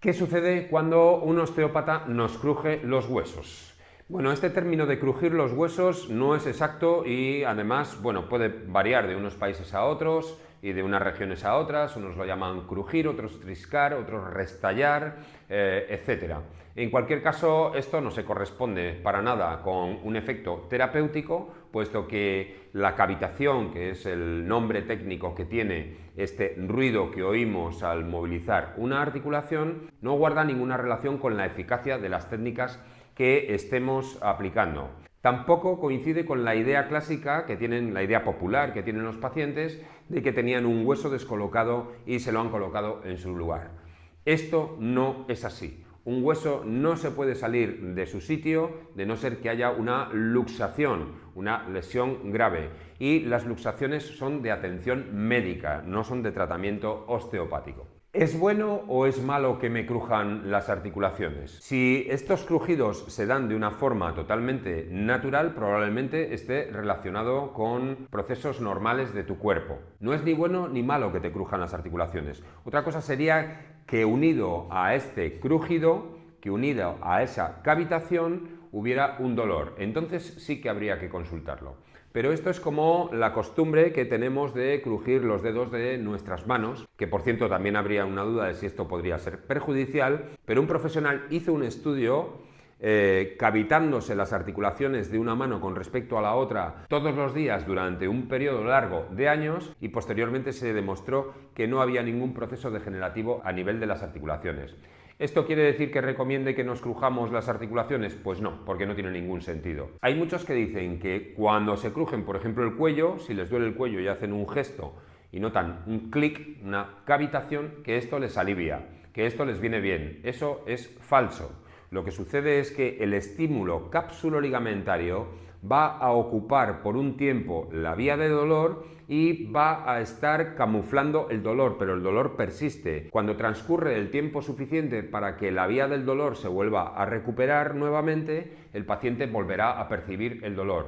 ¿Qué sucede cuando un osteópata nos cruje los huesos? Bueno, este término de crujir los huesos no es exacto y además, bueno, puede variar de unos países a otros y de unas regiones a otras, unos lo llaman crujir, otros triscar, otros restallar, eh, etcétera. etc. En cualquier caso, esto no se corresponde para nada con un efecto terapéutico, puesto que la cavitación, que es el nombre técnico que tiene este ruido que oímos al movilizar una articulación, no guarda ninguna relación con la eficacia de las técnicas que estemos aplicando. Tampoco coincide con la idea clásica que tienen, la idea popular que tienen los pacientes de que tenían un hueso descolocado y se lo han colocado en su lugar. Esto no es así. Un hueso no se puede salir de su sitio de no ser que haya una luxación, una lesión grave. Y las luxaciones son de atención médica, no son de tratamiento osteopático. ¿Es bueno o es malo que me crujan las articulaciones? Si estos crujidos se dan de una forma totalmente natural, probablemente esté relacionado con procesos normales de tu cuerpo. No es ni bueno ni malo que te crujan las articulaciones. Otra cosa sería que unido a este crujido, que unido a esa cavitación, hubiera un dolor. Entonces sí que habría que consultarlo. Pero esto es como la costumbre que tenemos de crujir los dedos de nuestras manos, que por cierto también habría una duda de si esto podría ser perjudicial, pero un profesional hizo un estudio eh, cavitándose las articulaciones de una mano con respecto a la otra todos los días durante un periodo largo de años y posteriormente se demostró que no había ningún proceso degenerativo a nivel de las articulaciones. ¿Esto quiere decir que recomiende que nos crujamos las articulaciones? Pues no, porque no tiene ningún sentido. Hay muchos que dicen que cuando se crujen, por ejemplo, el cuello, si les duele el cuello y hacen un gesto y notan un clic, una cavitación, que esto les alivia, que esto les viene bien. Eso es falso. Lo que sucede es que el estímulo cápsulo ligamentario va a ocupar por un tiempo la vía de dolor y va a estar camuflando el dolor, pero el dolor persiste. Cuando transcurre el tiempo suficiente para que la vía del dolor se vuelva a recuperar nuevamente, el paciente volverá a percibir el dolor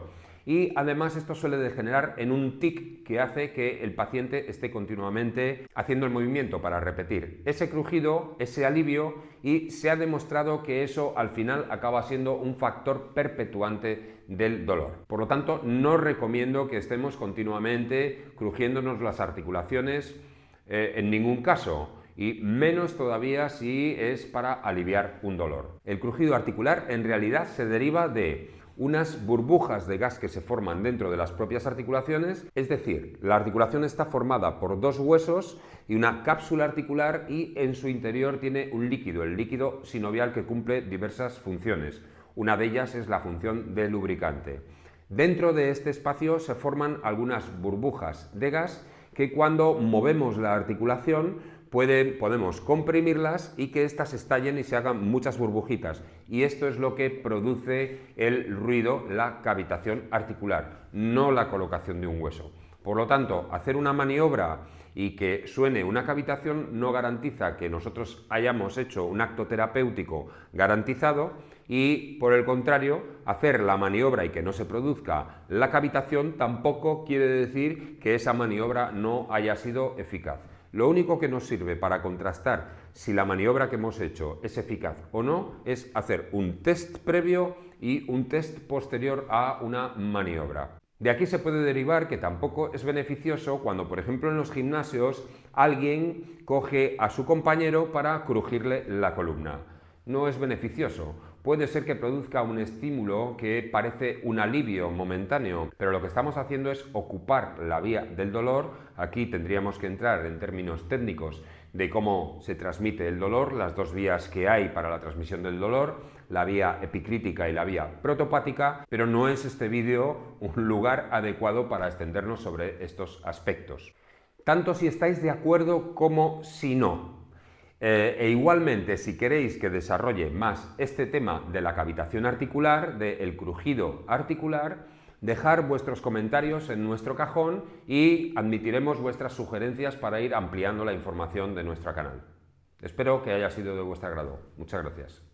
y además esto suele degenerar en un tic que hace que el paciente esté continuamente haciendo el movimiento para repetir ese crujido, ese alivio y se ha demostrado que eso al final acaba siendo un factor perpetuante del dolor. Por lo tanto, no recomiendo que estemos continuamente crujiéndonos las articulaciones eh, en ningún caso y menos todavía si es para aliviar un dolor. El crujido articular en realidad se deriva de unas burbujas de gas que se forman dentro de las propias articulaciones, es decir, la articulación está formada por dos huesos y una cápsula articular y en su interior tiene un líquido, el líquido sinovial que cumple diversas funciones. Una de ellas es la función de lubricante. Dentro de este espacio se forman algunas burbujas de gas que cuando movemos la articulación podemos comprimirlas y que éstas estallen y se hagan muchas burbujitas. Y esto es lo que produce el ruido, la cavitación articular, no la colocación de un hueso. Por lo tanto, hacer una maniobra y que suene una cavitación no garantiza que nosotros hayamos hecho un acto terapéutico garantizado y, por el contrario, hacer la maniobra y que no se produzca la cavitación tampoco quiere decir que esa maniobra no haya sido eficaz. Lo único que nos sirve para contrastar si la maniobra que hemos hecho es eficaz o no es hacer un test previo y un test posterior a una maniobra. De aquí se puede derivar que tampoco es beneficioso cuando, por ejemplo, en los gimnasios alguien coge a su compañero para crujirle la columna. No es beneficioso puede ser que produzca un estímulo que parece un alivio momentáneo, pero lo que estamos haciendo es ocupar la vía del dolor. Aquí tendríamos que entrar en términos técnicos de cómo se transmite el dolor, las dos vías que hay para la transmisión del dolor, la vía epicrítica y la vía protopática, pero no es este vídeo un lugar adecuado para extendernos sobre estos aspectos. Tanto si estáis de acuerdo como si no. Eh, e igualmente, si queréis que desarrolle más este tema de la cavitación articular, del crujido articular, dejar vuestros comentarios en nuestro cajón y admitiremos vuestras sugerencias para ir ampliando la información de nuestro canal. Espero que haya sido de vuestro agrado. Muchas gracias.